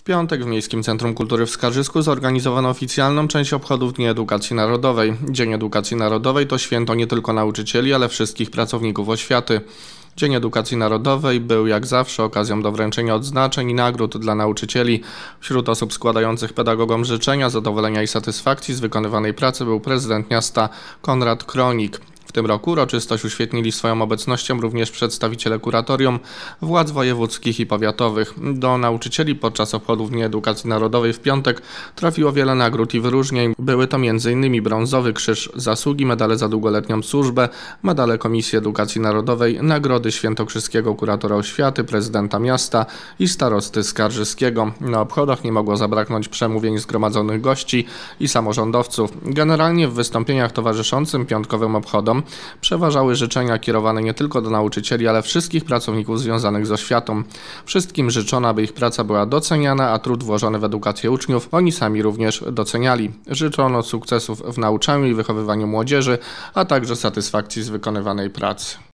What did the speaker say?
W piątek w Miejskim Centrum Kultury w Skarżysku zorganizowano oficjalną część obchodów Dni Edukacji Narodowej. Dzień Edukacji Narodowej to święto nie tylko nauczycieli, ale wszystkich pracowników oświaty. Dzień Edukacji Narodowej był jak zawsze okazją do wręczenia odznaczeń i nagród dla nauczycieli. Wśród osób składających pedagogom życzenia, zadowolenia i satysfakcji z wykonywanej pracy był prezydent miasta Konrad Kronik. W tym roku uroczystość uświetnili swoją obecnością również przedstawiciele kuratorium, władz wojewódzkich i powiatowych. Do nauczycieli podczas obchodów Dnia Edukacji Narodowej w piątek trafiło wiele nagród i wyróżnień. Były to m.in. brązowy krzyż zasługi, medale za długoletnią służbę, medale Komisji Edukacji Narodowej, nagrody świętokrzyskiego kuratora oświaty, prezydenta miasta i starosty skarżyskiego. Na obchodach nie mogło zabraknąć przemówień zgromadzonych gości i samorządowców. Generalnie w wystąpieniach towarzyszącym piątkowym obchodom przeważały życzenia kierowane nie tylko do nauczycieli, ale wszystkich pracowników związanych z oświatą. Wszystkim życzono, aby ich praca była doceniana, a trud włożony w edukację uczniów oni sami również doceniali. Życzono sukcesów w nauczaniu i wychowywaniu młodzieży, a także satysfakcji z wykonywanej pracy.